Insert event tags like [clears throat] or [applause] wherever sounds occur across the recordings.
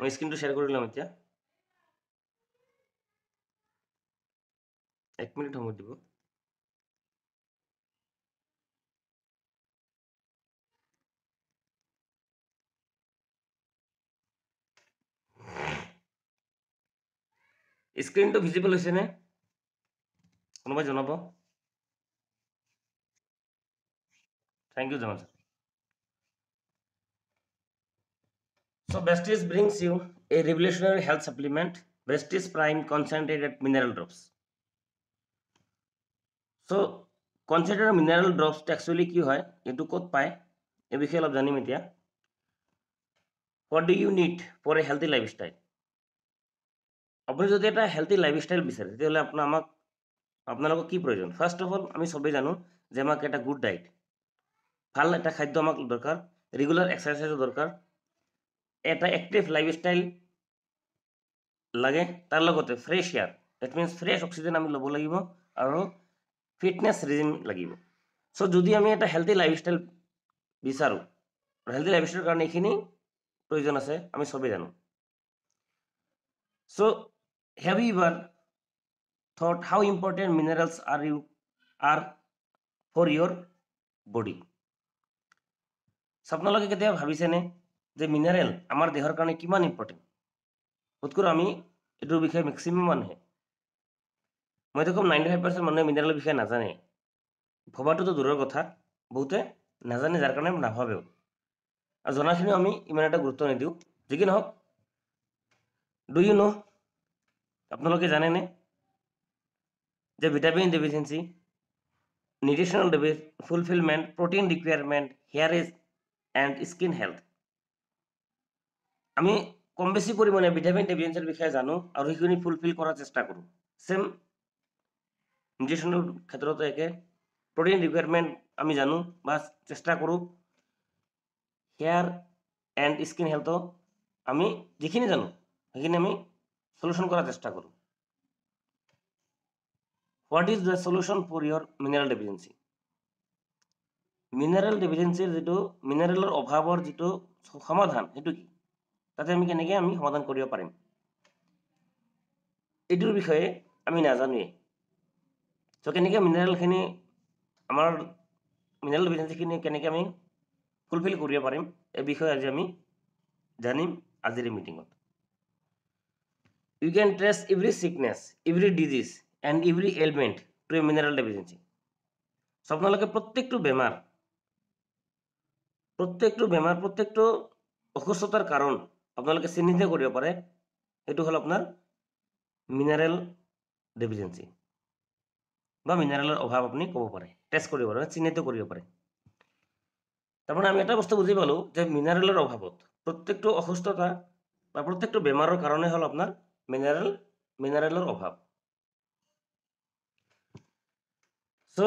মই স্ক্রিনটো শেয়ার কৰি ল'ম এতিয়া এক মিনিট সময় দিব স্ক্রিনটো ভিজিবল হৈছেনে কোনোবাই জনাব থেংক ইউ জনাব So Vestis brings you a revolutionary health supplement, Vestis Prime Concentrated Mineral Drops. So concentrated mineral ড্ৰপছটো একচুৱেলি কি হয় এইটো ক'ত পায় এই বিষয়ে অলপ জানিম এতিয়া what do you need for a healthy lifestyle আপুনি যদি এটা হেল্থি লাইফষ্টাইল বিচাৰে তেতিয়াহ'লে আপোনাৰ আমাক আপোনালোকৰ কি প্ৰয়োজন ফাৰ্ষ্ট অফ অল আমি চবেই জানো যে আমাক এটা গুড ডায়েট ভাল এটা খাদ্য আমাক দৰকাৰ ৰেগুলাৰ এক্সাৰচাইজৰ দৰকাৰ এটা এক্টিভ লাইফ ষ্টাইল লাগে তাৰ লগতে fresh air that means fresh oxygen আমি ল'ব লাগিব আৰু ফিটনেছ ৰিজিম লাগিব চ' যদি আমি এটা হেল্ডি লাইফ ষ্টাইল বিচাৰোঁ হেল্ডি লাইফ ষ্টাইলৰ কাৰণে এইখিনি প্ৰয়োজন আছে আমি চবেই জানো so' have ever thought how important minerals are you are for your body আপোনালোকে কেতিয়াবা ভাবিছেনে যে মিনাৰেল আমাৰ দেহৰ কাৰণে কিমান ইম্পৰ্টেণ্ট কৰোঁ আমি এইটোৰ বিষয়ে মেক্সিমাম মানুহে মই দেখোঁ নাইণ্টি ফাইভ পাৰ্চেণ্ট মানুহে মিনাৰেলৰ বিষয়ে নাজানে ভবাটোতো দূৰৰ কথা বহুতে নাজানে যাৰ কাৰণে নাভাবেও আৰু জনাখিনিও আমি ইমান এটা গুৰুত্ব নিদিওঁ যি কি নহওক ডু ইউ ন' আপোনালোকে জানেনে যে ভিটামিন ডেফিচিয়েঞ্চি নিউট্ৰিশ্যনেল ডেফি fulfilment protein requirement hair age and skin health আমি কম বেশি পরিমাণে ভিটামিন ডেফিসিয়েন্সির বিষয়ে জানো আৰু সেইখিনি ফুলফিল কৰাৰ চেষ্টা কৰোঁ চেম নিউট্ৰিশ্যনৰ ক্ষেত্ৰতো একে প্ৰটিন ৰিকুৱাৰমেণ্ট আমি জানো বা চেষ্টা কৰোঁ হেয়াৰ এণ্ড স্কিন হেল্থো আমি যিখিনি জানো সেইখিনি আমি সলিউশন কৰাৰ চেষ্টা কৰোঁ what is the solution for your mineral deficiency mineral ডেফিচিয়েঞ্চিৰ যিটো মিনাৰেলৰ অভাৱৰ যিটো সমাধান সেইটো কি তাতে আমি কেনেকে আমি সমাধান কৰিব পাৰিম এইটোৰ বিষয়ে আমি নাজানোৱে চ' কেনেকৈ মিনাৰেলখিনি আমাৰ মিনাৰেল খিনি কেনেকে আমি ফুলফিল কৰিব পাৰিম এই বিষয়ে আজি আমি জানিম আজিৰ এই মিটিঙত you can trace every sickness every disease and every element to a mineral deficiency so' আপোনালোকে প্ৰত্যেকটো বেমাৰ প্ৰত্যেকটো বেমাৰ প্ৰত্যেকটো অসুস্থতাৰ কাৰণ আপোনালোকে চিহ্নিত কৰিব পাৰে সেইটো হ'ল আপোনাৰ মিনাৰেল ডেফিসিয়েন্সি বা মিনারেলের অভাব আপনি কব পাৰে টেস্ট কৰিব পাৰে মানে চিহ্নিত কৰিব পাৰে তাৰমানে আমি এটা বস্তু বুজি পালো যে মিনারেলের অভাৱত প্ৰত্যেকটো অসুস্থতা বা প্ৰত্যেকটো বেমাৰৰ কাৰণে হ'ল আপোনাৰ মিনারেল মিনারেলের অভাৱ so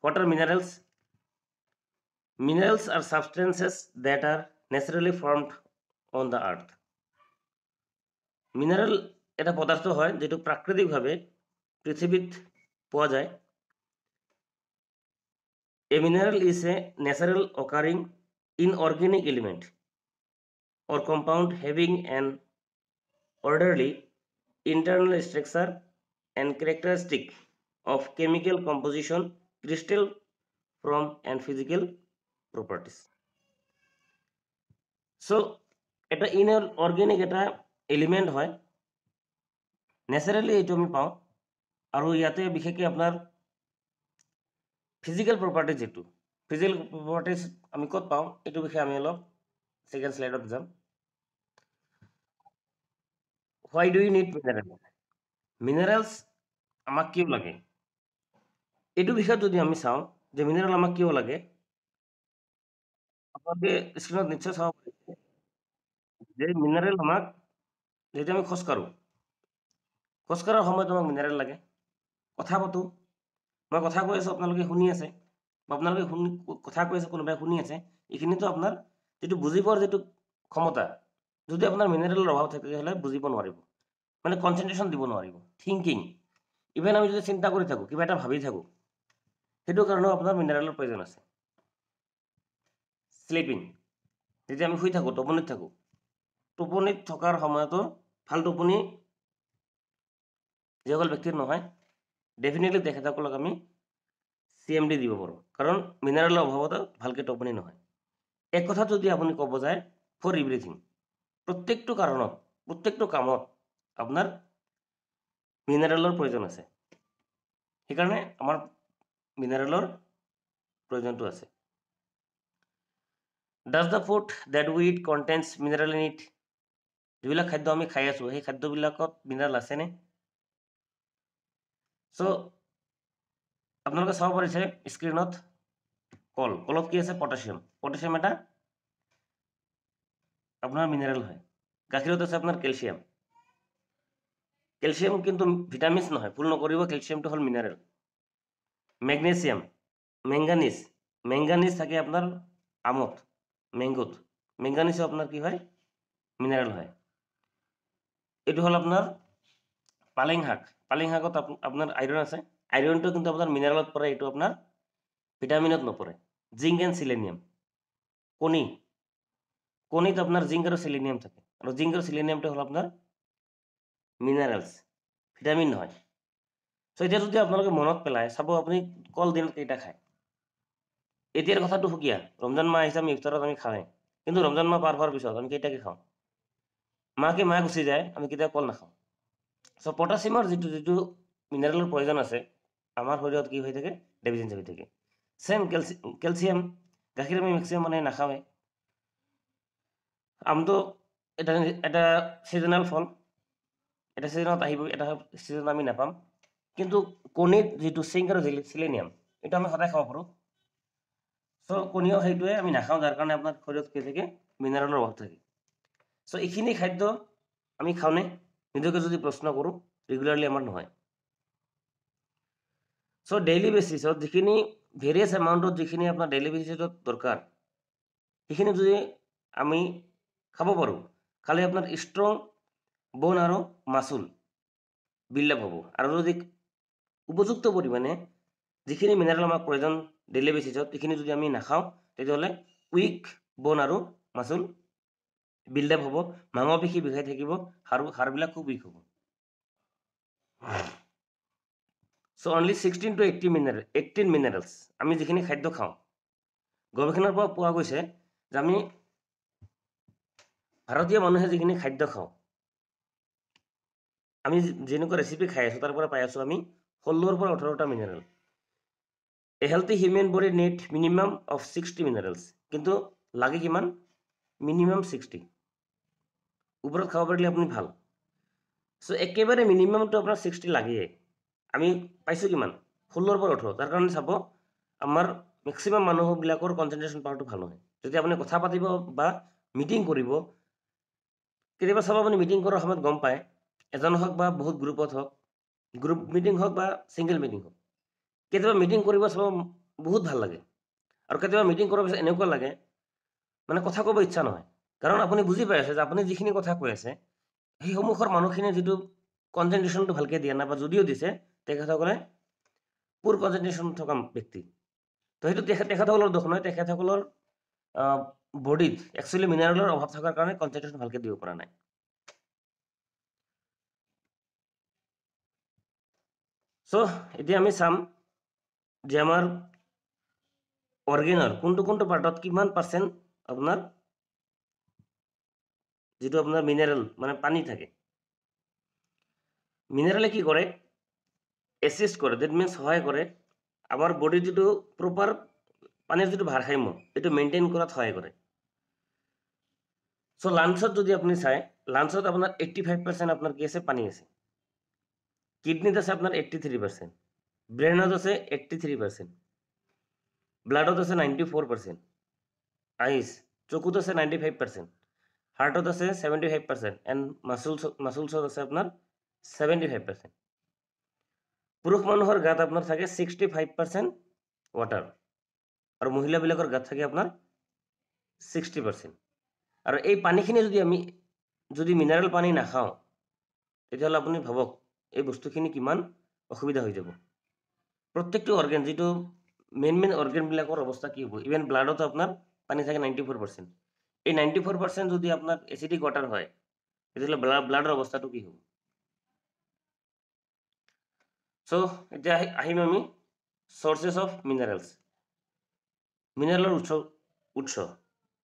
what are minerals minerals are substances that are naturally formed on the earth mineral এটা পদার্থ হয় যেটুক প্রাকৃতিকভাবে পৃথিবীত পাওয়া যায় a mineral is a natural occurring inorganic element or compound having an orderly internal structure and characteristic of chemical composition crystal from and physical properties so এটা inorganic এটা এলিমেণ্ট হয় নেচাৰেলি এইটো আমি পাওঁ আৰু ইয়াতে বিশেষকৈ আপোনাৰ ফিজিকেল প্ৰপাৰ্টিজ যিটো ফিজিকেল প্ৰপাৰ্টিজ আমি ক'ত পাওঁ এইটো বিষয়ে আমি অলপ ছেকেণ্ড শ্লাইডত যাম why do you need mineral minerals আমাক কিয় লাগে এইটো বিষয়ত যদি আমি চাওঁ যে মিনাৰেল আমাক কিয় লাগে আপোনালোকে স্ক্ৰীণত নিশ্চয় চাব পাৰিছে যে মিনাৰেল আমাক যেতিয়া আমি খোজকাঢ়োঁ কাঢ়াৰ সময়ত আমাক মিনাৰেল লাগে কথা পাতোঁ মই কথা কৈ আছোঁ আপোনালোকে শুনি আছে বা আপোনালোকে শুনি কথা কৈ আছে কোনোবাই শুনি আছে এইখিনিতো আপোনাৰ যিটো বুজি পোৱাৰ যিটো ক্ষমতা যদি আপোনাৰ মিনাৰেলৰ অভাৱ থাকে তেতিয়াহ'লে বুজিব নোৱাৰিব মানে কনচেনট্ৰেশ্যন দিব নোৱাৰিব থিংকিং ইভেন আমি যদি চিন্তা কৰি থাকোঁ কিবা এটা ভাবি থাকোঁ সেইটো কাৰণেও আপোনাৰ মিনাৰেলৰ প্ৰয়োজন আছে শ্লিপিং যেতিয়া আমি শুই থাকোঁ টোপনিত থাকোঁ টোপনিত থকাৰ সময়তো ভাল টোপনি যিসকল ব্যক্তিৰ নহয় ডেফিনেটলি তেখেতসকলক আমি চি এম ডি দিব পাৰোঁ কাৰণ মিনাৰেলৰ অভাৱতো ভালকৈ টোপনি নহয় এক কথা যদি আপুনি ক'ব যায় ফৰ এভৰিথিং প্ৰত্যেকটো কাৰণত প্ৰত্যেকটো কামত আপোনাৰ মিনাৰেলৰ প্ৰয়োজন আছে সেইকাৰণে আমাৰ মিনাৰেলৰ প্ৰয়োজনটো আছে does the food that with contents mineral in it যিবিলাক খাদ্য আমি খাই আছো সেই খাদ্যবিলাকত মিনাৰেল আছেনে চ' আপোনালোকে চাব পাৰিছে স্ক্ৰীণত কল কলত কি আছে পটাচিয়াম পটাচিয়াম এটা আপোনাৰ মিনাৰেল হয় গাখীৰত আছে আপোনাৰ কেলছিয়াম কেলছিয়াম কিন্তু ভিটামিনছ নহয় ফুল নকৰিব কেলছিয়ামটো হ'ল মিনাৰেল মেগনেছিয়াম মেংগানিছ মেংগানিছ থাকে আপোনাৰ আমত মেংগোত মেংগানিছো আপোনাৰ কি হয় মিনাৰেল হয় এটি হল আপনার পালেং শাক পালেং হাঁকত আপনার আয়রন আছে আয়রনটো কিন্তু আপোনাৰ মিনারেলত পৰে এইটো আপোনাৰ ভিটামিনত নপৰে জিংক এণ্ড চিলেনিয়াম কণী কণীত আপোনাৰ জিংক আৰু চিলেনিয়াম থাকে আৰু জিংক আৰু চিলেনিয়ামটো হ'ল আপোনাৰ মিনারেলস ভিটামিন নহয় চ' এতিয়া যদি আপোনালোকে মনত পেলায় চাব আপুনি কল দিনত কেইটা খায় এতিয়াৰ কথাটো সুকীয়া ৰমজান মাহ আহিছে আমি ইফতাৰত আমি খাওঁৱেই কিন্তু ৰমজান মাহ পাৰ হোৱাৰ পিছত আমি কেইটাকৈ খাওঁ মাকে মায়ে গুচি যায় আমি কেতিয়াও কল নাখাওঁ চ' পটাচিয়ামৰ যিটো যিটো মিনাৰেলৰ প্ৰয়োজন আছে আমাৰ শৰীৰত কি হৈ থাকে ডেফিচেঞ্চি হৈ থাকে চেম কেলচি কেলচিয়াম গাখীৰ আমি মেক্সিমাম মানে নাখাওঁৱে আমটো এটা এটা ছিজনেল ফল এটা ছিজনত আহিব এটা ছিজনত আমি নাপাম কিন্তু কণীত যিটো চিংক আৰু চিলেনিয়াম এইটো আমি সদায় খাব পাৰোঁ চ' কণীয় সেইটোৱে আমি নাখাওঁ যাৰ কাৰণে আপোনাৰ শৰীৰত কি থাকে মিনাৰেলৰ অভাৱ থাকে চ' এইখিনি খাদ্য আমি খাওঁনে নিজকে যদি প্ৰশ্ন কৰোঁ ৰেগুলাৰলি আমাৰ নহয় চ' ডেইলি বেচিছত যিখিনি ভেৰিয়াছ এমাউণ্টত যিখিনি আপোনাৰ ডেইলি বেচিছত দৰকাৰ সেইখিনি যদি আমি খাব পাৰোঁ খালি আপোনাৰ ষ্ট্ৰং বন আৰু মাচুল বিল্ডআপ হ'ব আৰু যদি উপযুক্ত পৰিমাণে যিখিনি মিনাৰেল আমাক প্ৰয়োজন ডেইলি বেচিছত সেইখিনি যদি আমি নাখাওঁ তেতিয়াহ'লে উইক বন আৰু মাচুল বিল্ডআপ হ'ব মাংসপেশী বিষাই থাকিব হাড় হাড়বিলাক খুব উইক হ'ব so' only sixteen to eighteen mineral eighteen minerals আমি যিখিনি খাদ্য খাওঁ গৱেষণাৰ পৰা পোৱা গৈছে যে আমি ভাৰতীয় মানুহে যিখিনি খাদ্য খাওঁ আমি যেনেকুৱা ৰেচিপি খাই আছোঁ তাৰ পৰা পাই আছোঁ আমি ষোল্লৰ পৰা ওঠৰটা mineral a healthy human body need minimum of sixty minerals কিন্তু লাগে কিমান মিনিমাম ছিক্সটি ওপৰত খাব পাৰিলে আপুনি ভাল চ' একেবাৰে মিনিমামটো আপোনাৰ ছিক্সটি লাগেই আমি পাইছোঁ কিমান ষোল্লৰ পৰা ওঠৰ তাৰ কাৰণে চাব আমাৰ মেক্সিমাম মানুহবিলাকৰ কনচেনট্ৰেশ্যন পাৱাৰটো ভাল নহয় যদি আপুনি কথা পাতিব বা মিটিং কৰিব কেতিয়াবা চাব আপুনি মিটিং কৰাৰ সময়ত গম পায় এজন হওক বা বহুত গ্ৰুপত হওক গ্ৰুপ মিটিং হওক বা ছিংগল মিটিং হওক কেতিয়াবা মিটিং কৰিব চাব বহুত ভাল লাগে আৰু কেতিয়াবা মিটিং কৰাৰ পিছত এনেকুৱা লাগে মানে কথা ক'ব ইচ্ছা নহয় কাৰণ আপুনি বুজি পাই আছে যে আপুনি যিখিনি কথা কৈ আছে সেইসমূহৰ মানুহখিনি যিটো কনচেনট্ৰেশ্যনটো ভালকৈ দিয়া নাই বা যদিও দিছে তেখেতসকলে পুৰ কনচেনট্ৰেশ্যন থকা ব্যক্তি তো সেইটো তেখেত তেখেতসকলৰ দোষ নহয় তেখেতসকলৰ বডিত একচুৱেলি মিনাৰেলৰ অভাৱ থকাৰ কাৰণে কনচেনট্ৰেশ্যন ভালকৈ দিব পৰা নাই চ' এতিয়া আমি চাম যে আমাৰ অৰ্গেনৰ কোনটো কোনটো পাৰ্টত কিমান পাৰ্চেণ্ট আপোনাৰ যেটা আপনার মিনারেল মানে পানি থাকে মিনারেলে কি করে অ্যাসিস্ট করে দ্যাট মিনস সহায় করে আমার বডির যেটো প্রপার পানীয় যেটো ভারসাম্য এইটো মেইনটেইন কৰাত সহায় কৰে চ' লাঞ্চত যদি আপুনি চাই লাঞ্চত আপোনাৰ এইট্টি ফাইভ পাৰ্চেণ্ট আপোনাৰ কি আছে পানী আছে কিডনিত আছে আপোনাৰ এইটটি থ্ৰী পাৰ্চেণ্ট ব্ৰেইনত আছে এইট্টি থ্ৰী পাৰ্চেণ্ট ব্লাডত আছে নাইণ্টি ফ'ৰ পাৰ্চেণ্ট আইচ চকুত আছে নাইনটি ফাইভ পাৰ্চেণ্ট হাৰ্টত আছে seventy five percent and muscles মাছুলছত আছে আপোনাৰ ছেভেণ্টি ফাইভ পাৰ্চেণ্ট পুৰুষ মানুহৰ গাত আপোনাৰ থাকে ছিক্সটি ফাইভ পাৰ্চেণ্ট ৱাটাৰ আৰু মহিলাবিলাকৰ গাত থাকে আপোনাৰ ছিক্সটি পাৰ্চেণ্ট আৰু এই পানীখিনি যদি আমি যদি মিনাৰেল পানী নাখাওঁ তেতিয়াহ'লে আপুনি ভাবক এই বস্তুখিনি কিমান অসুবিধা হৈ যাব প্ৰত্যেকটো অৰ্গেন যিটো মেইন মেইন অৰ্গেনবিলাকৰ অৱস্থা কি হ'ব ইভেন ব্লাডতো আপোনাৰ পানী থাকে নাইণ্টি ফ'ৰ পাৰ্চেণ্ট এই নাইনটি ফ'ৰ পাৰ্চেণ্ট যদি আপনাৰ এচিডিক ৱাটাৰ হয় তেতিয়াহ'লে তাহলে ব্লাডৰ অৱস্থাটো কি হব সো এটা আহিম আমি চৰ্চেছ অফ মিনাৰেলছ মিনাৰেলৰ উৎস উৎস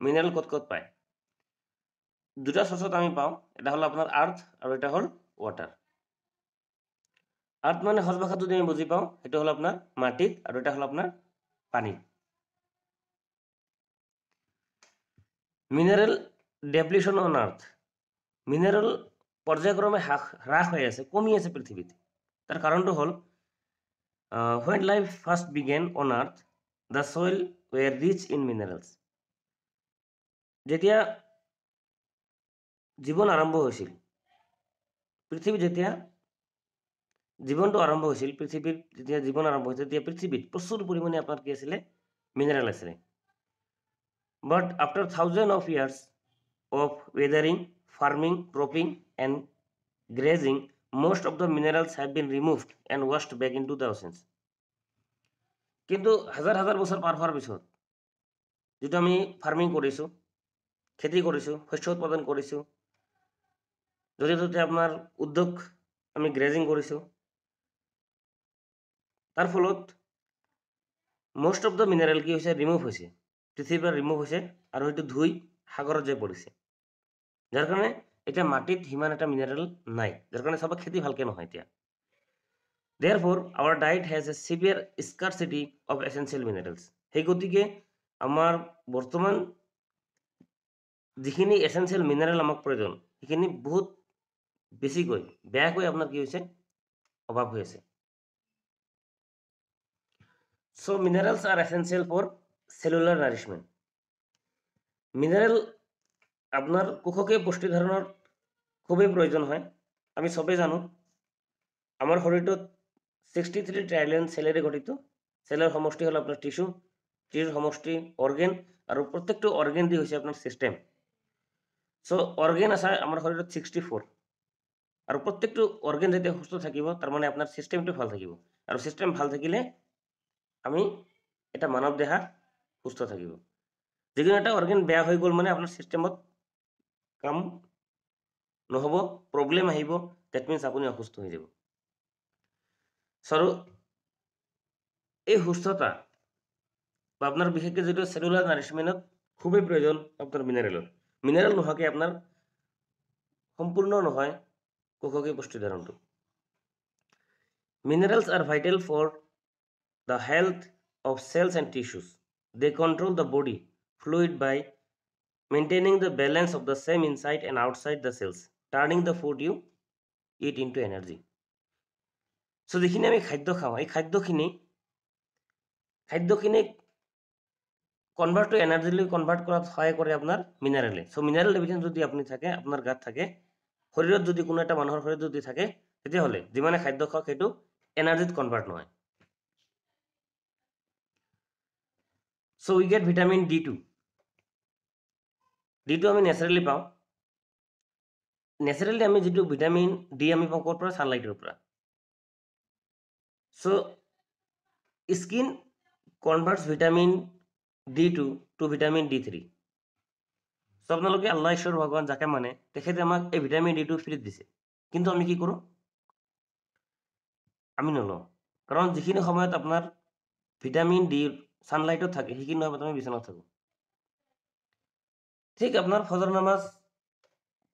মিনাৰেল কত কত পায় দুটা চ'ৰ্চত আমি পাওঁ এটা হ'ল আপোনাৰ আৰ্থ আৰু এটা হল ৱাটাৰ আৰ্থ মানে সজ ভাষা যদি আমি বুজি পাওঁ সেইটো হ'ল আপোনাৰ মাটিত আৰু এটা হ'ল আপোনাৰ পানীত mineral depletion on earth mineral পর্যায়ক্রমে হ্রাস হয়ে আছে আছে পৃথিবীতে তার কারণটা হল when life first begin on earth the soil were rich in minerals যেতিয়া জীৱন আৰম্ভ হৈছিল পৃথিৱী যেতিয়া জীৱনটো আৰম্ভ হৈছিল পৃথিৱীত যেতিয়া জীৱন আৰম্ভ হৈছিল তেতিয়া পৃথিৱীত প্ৰচুৰ পৰিমাণে আপোনাৰ কি আছিলে মিনাৰেল আছিলে But after thousands of years of weathering, farming, cropping, and grazing, most of the minerals have been removed and washed back into the oceans. কিন্তু হাজাৰ হাজাৰ বছৰ পাৰ হোৱাৰ পিছত যিটো আমি ফাৰ্মিং কৰিছোঁ খেতি কৰিছোঁ শস্য উৎপাদন কৰিছোঁ য'তে ত'তে আপোনাৰ উদ্যোগ আমি গ্ৰেজিং কৰিছোঁ তাৰ ফলত মষ্ট অফ দ্য মিনাৰেল কি হৈছে ৰিমুভ হৈছে পৃথিৱীৰ পৰা ৰিমুভ হৈছে আৰু সেইটো ধুই সাগৰত যাই পৰিছে যাৰ কাৰণে এতিয়া মাটিত সিমান এটা মিনাৰেল নাই যাৰ কাৰণে চবৰে খেতি ভালকৈ নহয় এতিয়া therefore our diet has a severe scarcity of essential minerals সেই গতিকে আমাৰ বৰ্তমান যিখিনি এচেঞ্চিয়েল মিনাৰেল আমাক প্ৰয়োজন সেইখিনি বহুত বেছিকৈ বেয়াকৈ আপোনাৰ কি হৈছে অভাৱ হৈ আছে so' minerals are essential for cellular nourishment mineral আপনার কুখকে পুষ্টি ধারণার খুবেই প্ৰয়োজন হয় আমি সবে জানো আমাৰ শৰীৰটোত ছিক্সটি থ্ৰী ট্রাইলেন চেলেৰে গঠিত সেলের সমষ্টি হ'ল আপোনাৰ টিস্যু টিস্যুর সমষ্টি অৰ্গেন আৰু প্ৰত্যেকটো অৰ্গেন দি হৈছে আপোনাৰ সিস্টেম চ' অৰ্গেন আছে আমাৰ শৰীৰত ছিক্সটি ফ'ৰ আৰু প্ৰত্যেকটো অৰ্গেন যেতিয়া সুস্থ থাকিব তাৰমানে আপোনাৰ ছিষ্টেমটো ভাল থাকিব আৰু সিস্টেম ভাল থাকিলে আমি এটা মানৱ দেহা সুস্থ থাকিব যিকোনো এটা অৰ্গেন বেয়া হৈ গ'ল মানে আপোনাৰ চিষ্টেমত কাম নহ'ব প্ৰব্লেম আহিব ডেট মিনছ আপুনি অসুস্থ হৈ যাব চাৰু এই সুস্থতা বা আপোনাৰ বিশেষকৈ যদিও চেলুলাৰ নাৰিছমেণ্টত খুবেই প্ৰয়োজন আপোনাৰ মিনাৰেলৰ মিনাৰেল নোহোৱাকৈ আপোনাৰ সম্পূৰ্ণ নহয় কোষকীয় ধাৰণটো minerals are vital for the health of cells and tissues They control the body fluid by maintaining the balance of the same inside and outside the cells, turning the food you eat into energy. So যিখিনি আমি খাদ্য খাওঁ এই খাদ্যখিনি খাদ্যখিনিক convert to এনাৰ্জিলৈ convert কৰাত সহায় কৰে আপোনাৰ মিনাৰেলে চ' মিনাৰেল ডেফিচিয়েঞ্চি যদি আপুনি থাকে আপোনাৰ গাত থাকে শৰীৰত যদি কোনো এটা মানুহৰ শৰীৰত যদি থাকে তেতিয়াহ'লে যিমানে খাদ্য খাওক সেইটো এনাৰ্জিত কনভাৰ্ট নহয় So we get vitamin D2. D2 আমি ন্যাচারেলি পাওঁ ন্যাচারেলি আমি যিটো ভিটামিন ডি আমি পাওঁ ক'ৰ পৰা ছানলাইটৰ পৰা so' skin converts vitamin D to to vitamin D three so' আপোনালোকে আল্লাহ ঈশ্বৰ ভগৱান যাকে মানে তেখেতে আমাক এই ভিটামিন ডি টু ফ্ৰীত দিছে কিন্তু আমি কি কৰোঁ আমি নলওঁ কাৰণ যিখিনি সময়ত আপোনাৰ ভিটামিন ডি ছানলাইটত থাকে সি কি নহয় তুমি বিচনাত থাকো ঠিক আপোনাৰ ফজৰ নামাজ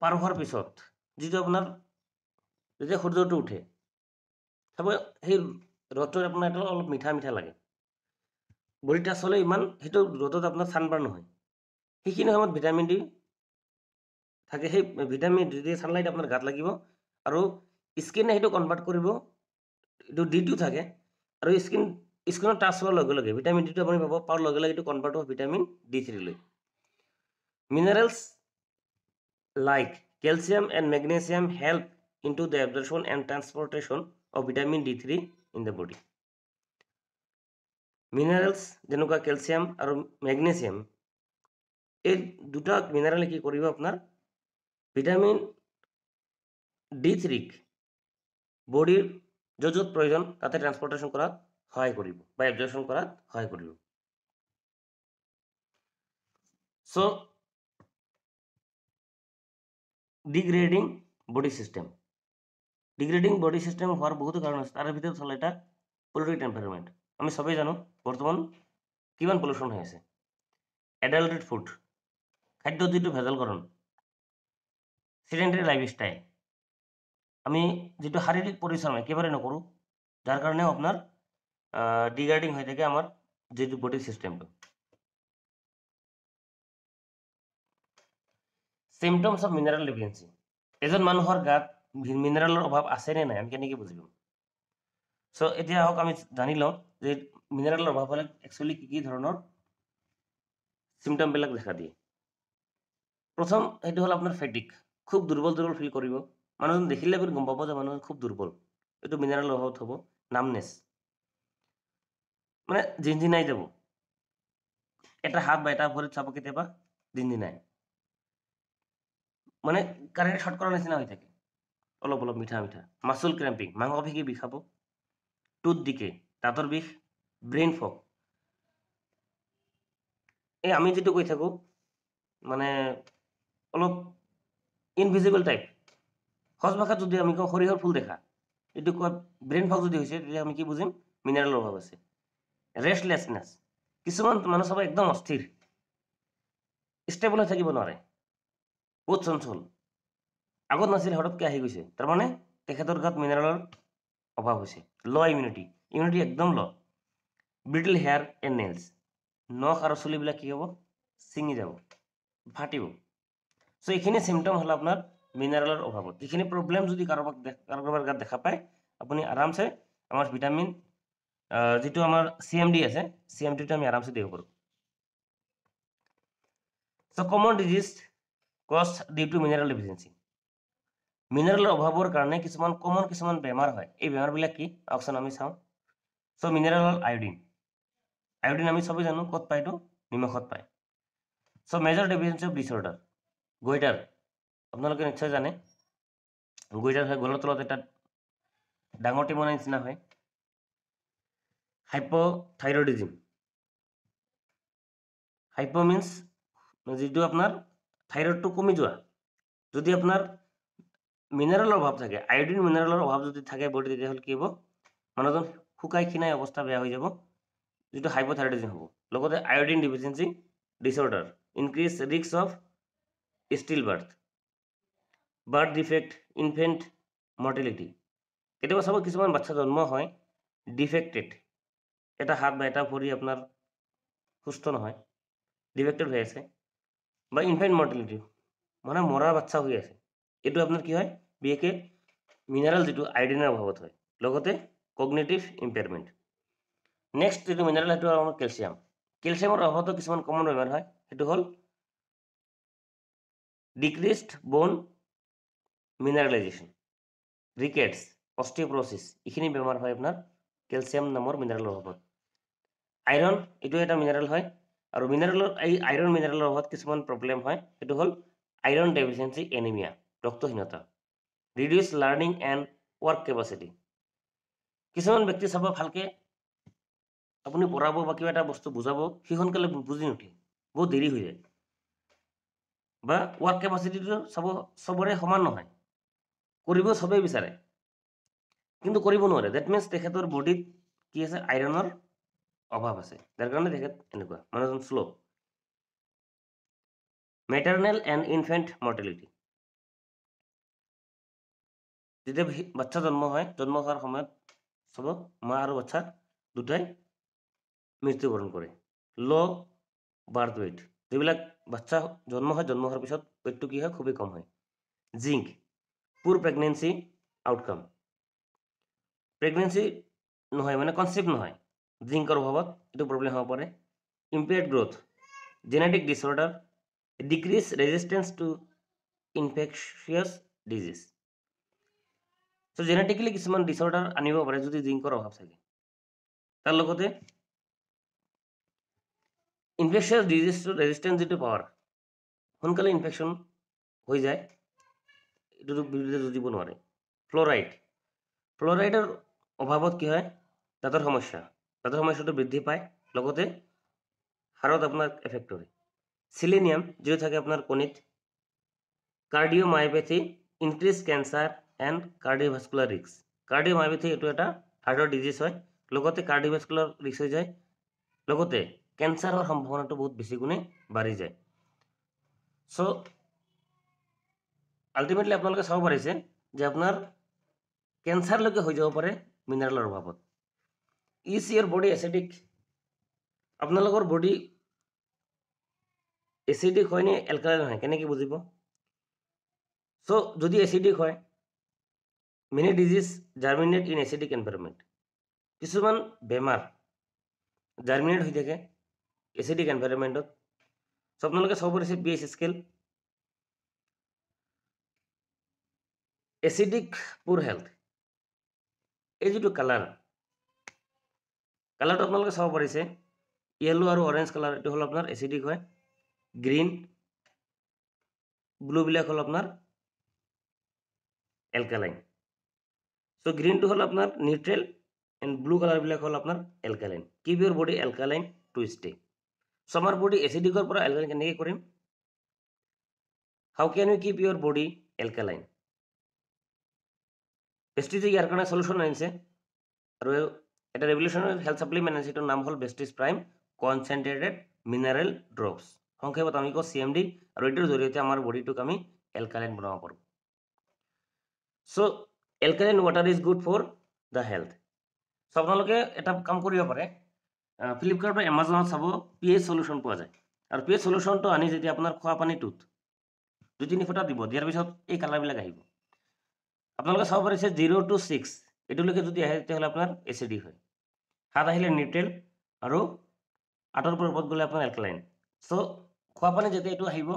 পাৰ হোৱাৰ পিছত যিটো আপোনাৰ যেতিয়া সূৰ্যটো উঠে চাব সেই ৰথটোত আপোনাৰ এটা অলপ মিঠা মিঠা লাগে বৰিতা চলে ইমান সেইটো ৰ'দত আপোনাৰ ছানবাৰ নহয় সেইখিনি সময়ত ভিটামিন ডি থাকে সেই ভিটামিন ডি দি ছানলাইট আপোনাৰ গাত লাগিব আৰু স্কিনে সেইটো কনভাৰ্ট কৰিব এইটো ডিটো থাকে আৰু স্কিন স্কিনত টাচ হোৱাৰ লগে লগে ভিটামিন ডিটো আপুনি পাব পোৱাৰ লগে লগে এইটো কনভাৰ্ট হ'ব ভিটামিন ডি থ্ৰীলৈ minerals like calcium and magnesium help into the absorption and transportation of vitamin D three in the body minerals যেনেকুৱা কেলছিয়াম আৰু মেগনেছিয়াম এই দুটা মিনারেলে কি কৰিব আপোনাৰ ভিটামিন ডি থ্ৰীক বডিৰ য'ত য'ত প্ৰয়োজন তাতে ট্ৰান্সপৰ্টেশ্যন কৰাত সহায় করিব বা এবজৰ্পশ্যন করাত সহায় করিব so degrading body system degrading body system হওয়ার বহুত কারণ আছে তার ভিতরে হল এটা পলিউটেড এনভায়রনমেন্ট আমি সবাই জানো বর্তমান কিমান পলিউশন হয়ে আছে অ্যাডাল্টেড ফুড খাদ্য যিটো ভেজালকরণ সিডেন্টারি লাইফস্টাইল আমি যেটা শারীরিক পরিশ্রম একেবাৰে নকরো যার কারণে আপনার ডিগার্ডিং হয়ে থাকে আমার যে রিপোর্টিং সিস্টেমটা সিমটমস অফ মিনারেল ডেফিসি এজন মানুষের গাত মিনারেলের অভাব আছে নে নাই আমি কেনকে বুঝব সো এতিয়া হোক আমি জানি লোক যে মিনারেলের অভাব হলে একচুয়ালি কি কি ধরনের সিমটমবিল দেখা দিয়ে প্রথম সেইটা হল আপনার ফেটিক খুব দুর্বল দুর্বল ফিল করব মানুষজন দেখিলে গম পাব যে মানুষজন খুব দুর্বল এই মিনারেল অভাব হব নামনেছ মানে জিনজিনাই যাব এটা হাত বা এটা ভৰিত চাব কেতিয়াবা জিনজিনাই মানে কাৰেণ্ট শ্বৰ্ট কৰাৰ নিচিনা হৈ থাকে অলপ অলপ মিঠা মিঠা মাচুল ক্ৰেম্পিং মাংস ভিগি বিষাব টুত দিকে দাঁতৰ বিষ ব্ৰেইন ফগ এই আমি যিটো কৈ থাকোঁ মানে অলপ ইনভিজিবল টাইপ সজ ভাষাত যদি আমি কওঁ সৰিয়হৰ ফুল দেখা এইটো কোৱা ব্ৰেইন ফগ যদি হৈছে তেতিয়া আমি কি বুজিম মিনাৰেলৰ অভাৱ আছে ৰেষ্টলেছনেছ কিছুমান মানুহ চাব একদম অস্থিৰ ষ্টেবল হৈ থাকিব নোৱাৰে বহুত চঞ্চল আগত নাছিল হঠাৎকৈ আহি গৈছে তাৰমানে তেখেতৰ গাত মিনাৰেলৰ অভাৱ হৈছে ল' ইমিউনিটি ইমিউনিটি একদম ল' ব্ৰিটিল হেয়াৰ এণ্ড নেইলছ নখ আৰু চুলিবিলাক কি হ'ব ছিঙি যাব ফাটিব চ' এইখিনি চিমটম হ'ল আপোনাৰ মিনাৰেলৰ অভাৱত এইখিনি প্ৰব্লেম যদি কাৰোবাক কাৰোবাৰ গাত দেখা পায় আপুনি আৰামছে আমাৰ ভিটামিন যিটো আমাৰ চি এম ডি আছে চি এম ডিটো আমি আৰামছে দিব পাৰোঁ so' common disease cause due to mineral deficiency মিনাৰেলৰ অভাৱৰ কাৰণে কিছুমান কমন কিছুমান বেমাৰ হয় এই বেমাৰবিলাক কি অপশ্যন আমি চাওঁ চ' মিনাৰেল হ'ল আয়ডিন আয়ডিন আমি চবেই জানো ক'ত পায় এইটো নিমখত পায় চ' মেজৰ ডিফিচিয়েঞ্চি অফ ডিচৰ্ডাৰ গুইটাৰ আপোনালোকে নিশ্চয় জানে গুইটাৰ হয় গলৰ তলত এটা ডাঙৰ টিমনাৰ নিচিনা হয় হাইপথাইৰডিজিম হাইপ মিনছ যিটো আপোনাৰ থাইৰয়ডটো কমি যোৱা যদি আপোনাৰ মিনাৰেলৰ অভাৱ থাকে আইডিন মিনাৰেলৰ অভাৱ যদি থাকে বডিত তেতিয়াহ'লে কি হ'ব মানুহজন শুকাই খিনাই অৱস্থা বেয়া হৈ যাব যিটো হাইপথাইৰডিজিম হ'ব লগতে আয়'ডিন ডিফিচিয়েঞ্চি ডিছৰ্ডাৰ ইনক্ৰিজ ৰিক্স of still birth birth defect infant mortality কেতিয়াবা চাব কিছুমান বাচ্ছা জন্ম হয় ডিফেক্টেড এটা হাত বা এটা ভৰি আপোনাৰ সুস্থ নহয় ডিফেক্টেড হৈ আছে বা ইনফেণ্ট মৰ্টেলিটি মানে মৰা বাচ্ছা হৈ আছে এইটো আপোনাৰ কি হয় বিশেষকৈ মিনাৰেল যিটো আইডিনৰ অভাৱত হয় লগতে কগনেটিভ ইম্পেয়াৰমেণ্ট নেক্সট যিটো মিনাৰেল সেইটো আমাৰ কেলছিয়াম কেলছিয়ামৰ অভাৱতো কিছুমান কমন বেমাৰ হয় সেইটো হ'ল ডিক্ৰিজড বন মিনাৰেলাইজেশ্যন ৰিকেটছ অষ্টিঅ'প্ৰছিছ এইখিনি বেমাৰ হয় আপোনাৰ কেলছিয়াম নামৰ মিনাৰেলৰ অভাৱত আইৰণ এইটো এটা মিনাৰেল হয় আৰু মিনাৰেলত এই আইৰণ মিনাৰেলৰ লগত কিছুমান প্ৰব্লেম হয় সেইটো হ'ল আইৰণ ডেফিচিয়েঞ্চি এনিমিয়া ৰক্তহীনতা reduce learning and work capacity কিছুমান ব্যক্তি চাব ভালকৈ আপুনি পঢ়াব বা কিবা এটা বস্তু বুজাব সি সোনকালে বুজি নুঠে বহুত দেৰি হৈ যায় বা ৱৰ্ক কেপাচিটিটো চাব চবৰে সমান নহয় কৰিব চবেই বিচাৰে কিন্তু কৰিব নোৱাৰে ডেট মিনছ তেখেতৰ বডিত কি আছে আইৰণৰ অভাৱ আছে যাৰ কাৰণে তেখেত এনেকুৱা মানুহজন slow' maternal and infant mortality যেতিয়া বাচ্ছা জন্ম হয় জন্ম হোৱাৰ সময়ত চব মা আৰু বাচ্ছা দুটাই মৃত্যুবৰণ কৰে ল' বাৰ্থ ৱেইট যিবিলাক বাচ্ছা জন্ম হয় জন্ম হোৱাৰ পিছত ৱেইটটো কি হয় খুবেই কম হয় জিংক পুৰ প্ৰেগনেঞ্চি আউটকাম প্ৰেগনেঞ্চি নহয় মানে কনচেপ্ট নহয় জিংকৰ অভাৱত এইটো প্ৰব্লেম হ'ব পাৰে impaired growth genetic disorder decrease resistance to infectious disease so' genetically কিছুমান ডিসঅর্ডার আনিব পাৰে যদি জিংকৰ অভাৱ থাকে তাৰ লগতে ইনফেকচিয়াছ ডিজিজ ৰেজিষ্টেঞ্চ যিটো পাৱাৰ সোনকালে ইনফেকশন হৈ যায় এইটো বিৰুদ্ধে যুঁজিব নোৱাৰে ফ্লোরাইড ফ্ল'ৰাইডৰ অভাৱত কি হয় দাঁতৰ সমস্যা তাতে সমস্যাটো বৃদ্ধি পায় লগতে হাড়ত আপোনাৰ এফেক্ট কৰে চিলেনিয়াম যিটো থাকে আপোনাৰ কণীত cardiomyopathy increase cancer and cardiovascular ৰিক্স কাৰ্ডিঅ'মায়'পেথি এইটো এটা হাৰ্টৰ ডিজিজ হয় লগতে কাৰ্ডিঅ'ভাস্কুলাৰ ৰিক্স হৈ যায় লগতে কেঞ্চাৰৰ সম্ভাৱনাটো বহুত বেছি গুণে বাঢ়ি যায় চ' আল্টিমেটলি আপোনালোকে চাব পাৰিছে যে আপোনাৰ কেঞ্চাৰলৈকে হৈ যাব পাৰে মিনাৰেলৰ অভাৱত इज योर बडी एसिडिक अपना लोगर बडी एसिडिक होने एलकालाइन है कैनक बुझे सो जो एसिडिक है many disease germinate in acidic environment किसान बेमार जार्मिनेट हो थे एसिडिक एनभायरमेंट सो अपना सब पड़े B S scale acidic poor health ये जी कलर কালাৰটো আপোনালোকে চাব পাৰিছে য়েল্ল' আৰু অৰেঞ্জ কালাৰ এইটো হ'ল আপোনাৰ এচিডিক হয় গ্ৰীণ ব্লুবিলাক হ'ল আপোনাৰ এলকেলাইন চ' গ্ৰীণটো হ'ল আপোনাৰ নিউট্ৰেল এণ্ড ব্লু কালাৰবিলাক হ'ল আপোনাৰ alkaline keep your body alkaline stay so' আমাৰ বডি এচিডিকৰ পৰা এলকেলাইন কেনেকৈ কৰিম how can you keep your body alkaline পেষ্টিজিক ইয়াৰ কাৰণে চলিউশ্যন আনিছে আৰু এটা রেভলিউশনারি হেলথ সাপ্লিমেন্ট আছে নাম হল Vestige prime concentrated mineral drops সংক্ষেপত আমি কো সি এম ডি আর এইটার জড়িয়ে আমার বডিটুক আমি এলকালাইন বনাব পড়ো so alkaline water is good for the health so আপনাদের এটা কাম করিব পারে ফ্লিপকার্ট বা এমাজন চাব পি এইচ সলিউশন পাওয়া যায় আর পি এইচ সলিউশন তো আনি যেটা আপনার খোয়া পানি টুত দুই তিনি ফোটা দিব দিয়ার পিছত এই কালারবিলাক আহিব আপনাদের চাব পারিছে জিরো টু সিক্স এইটলকে যদি আহে তাহলে আপনার এসিডি হয় তাত আহিলে নিউট্ৰেল আৰু আঁতৰ পৰিৱৰ্ত গ'লে আপোনাৰ এলকেলাইন চ' খোৱা পানী যেতিয়া এইটো আহিব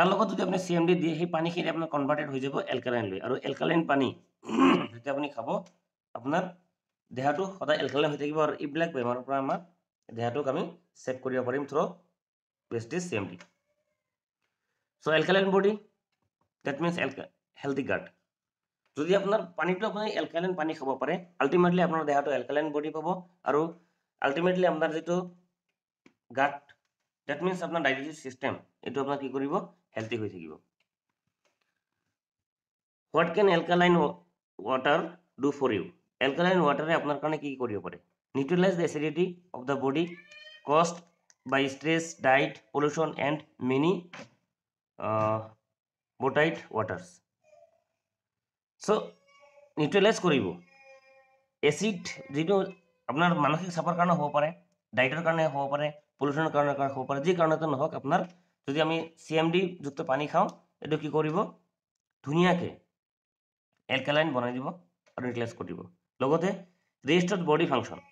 তাৰ লগত যদি আপুনি চি এম ডি দিয়ে সেই পানীখিনি আপোনাৰ কনভাৰ্টেড হৈ যাব এলকেলাইনলৈ আৰু এলকেলাইন পানী [clears throat] যেতিয়া আপুনি খাব আপোনাৰ দেহাটো সদায় এলকেলাইন হৈ থাকিব আৰু এইবিলাক বেমাৰৰ পৰা আমাৰ দেহাটোক আমি ছেভ কৰিব পাৰিম through' Vestige C M D so' alkaline body that means এলকে হেল্ডি গাৰ্ড যদি আপোনাৰ পানীটো আপুনি এলকালাইন পানী খাব পাৰে আল্টিমেটলি আপোনাৰ দেহাটো এলকালাইন বডি পাব আৰু আল্টিমেটলি আপোনাৰ যিটো গাট ডেট মিনছ আপোনাৰ ডাইজেষ্টিভ চিষ্টেম এইটো আপোনাৰ কি কৰিব হেল্থি হৈ থাকিব what can alkaline water do for you alkaline ৱাটাৰে আপোনাৰ কাৰণে কি কৰিব পাৰে neutralise the acidity of the body caused by stress diet pollution and many bottled waters so' neutralise কৰিব এচিড যিটো আপোনাৰ মানসিক চাপৰ কাৰণে হ'ব পাৰে ডায়েটৰ কাৰণে হ'ব পাৰে পলিউশ্যনৰ কাৰণে কাৰণে হ'ব পাৰে যি কাৰণতে নহওক আপোনাৰ যদি আমি চি এম ডি যুক্ত পানী খাওঁ এইটো কি কৰিব ধুনীয়াকৈ এলকেলাইন বনাই দিব আৰু নিউট্ৰেলাইজ কৰিব লগতে ৰেজিষ্টাৰ্ড বডি ফাংচন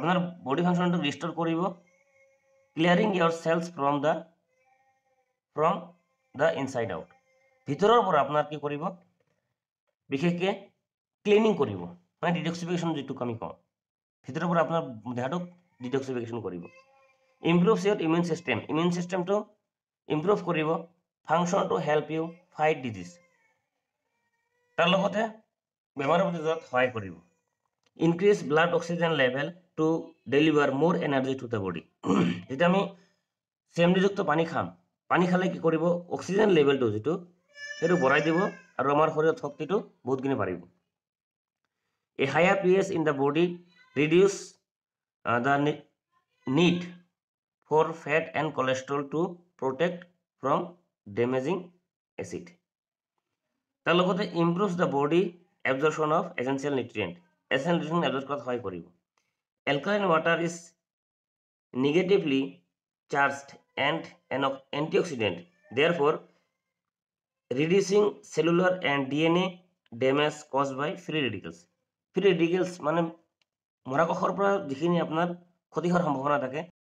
আপোনাৰ বডি ফাংচনটো ৰেজিষ্টাৰ কৰিব ক্লিয়াৰিং ইয়াৰ cells from the from the inside out ভিতৰৰ পৰা আপোনাৰ কি কৰিব বিশেষকৈ ক্লিনিং কৰিব মানে ডিটক্সিফিকেশ্যন যিটোক আমি কওঁ ভিতৰৰ পৰা আপোনাৰ দেহাটোক ডিটক্সিফিকেশ্যন কৰিব improve your immune system immune ছিষ্টেমটো ইম্প্ৰুভ কৰিব function to help you fight disease তাৰ লগতে বেমাৰৰ প্ৰতি প্ৰতিৰোধত সহায় কৰিব increase blood oxygen level to deliver more energy to the body যেতিয়া আমি চেমনিযুক্ত পানী খাম পানী খালে কি কৰিব অক্সিজেন লেভেলটো যিটো সেইটো বঢ়াই দিব আৰু আমাৰ শৰীৰত শক্তিটো বহুতখিনি বাঢ়িব a higher P H in the body reduces the need for fat and cholesterol to protect from damaging acid তাৰ লগতে improve the body absorption of essential nutrient essential nutrient absorb কৰাত সহায় কৰিব alkaline water is negatively charged and an antioxidant. Therefore, reducing cellular and DNA damage caused by free radicals. Free radicals, মানে মৰা কখৰ পৰা যিখিনি আপোনাৰ ক্ষতি হোৱাৰ সম্ভাৱনা থাকে